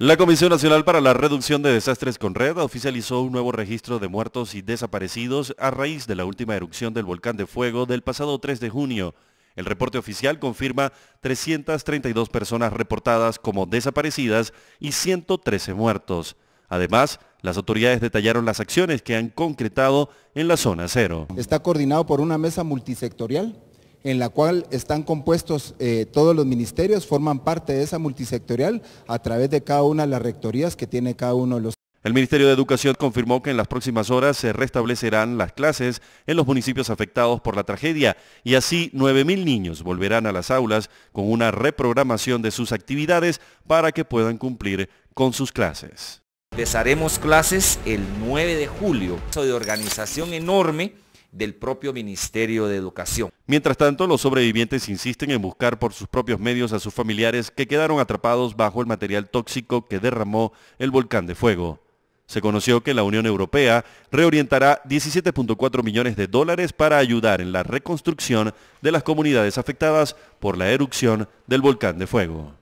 La Comisión Nacional para la Reducción de Desastres con Red oficializó un nuevo registro de muertos y desaparecidos a raíz de la última erupción del volcán de fuego del pasado 3 de junio. El reporte oficial confirma 332 personas reportadas como desaparecidas y 113 muertos. Además, las autoridades detallaron las acciones que han concretado en la zona cero. Está coordinado por una mesa multisectorial en la cual están compuestos eh, todos los ministerios, forman parte de esa multisectorial a través de cada una de las rectorías que tiene cada uno de los... El Ministerio de Educación confirmó que en las próximas horas se restablecerán las clases en los municipios afectados por la tragedia y así 9.000 niños volverán a las aulas con una reprogramación de sus actividades para que puedan cumplir con sus clases. Empezaremos clases el 9 de julio. eso de organización enorme del propio Ministerio de Educación. Mientras tanto, los sobrevivientes insisten en buscar por sus propios medios a sus familiares que quedaron atrapados bajo el material tóxico que derramó el volcán de fuego. Se conoció que la Unión Europea reorientará 17.4 millones de dólares para ayudar en la reconstrucción de las comunidades afectadas por la erupción del volcán de fuego.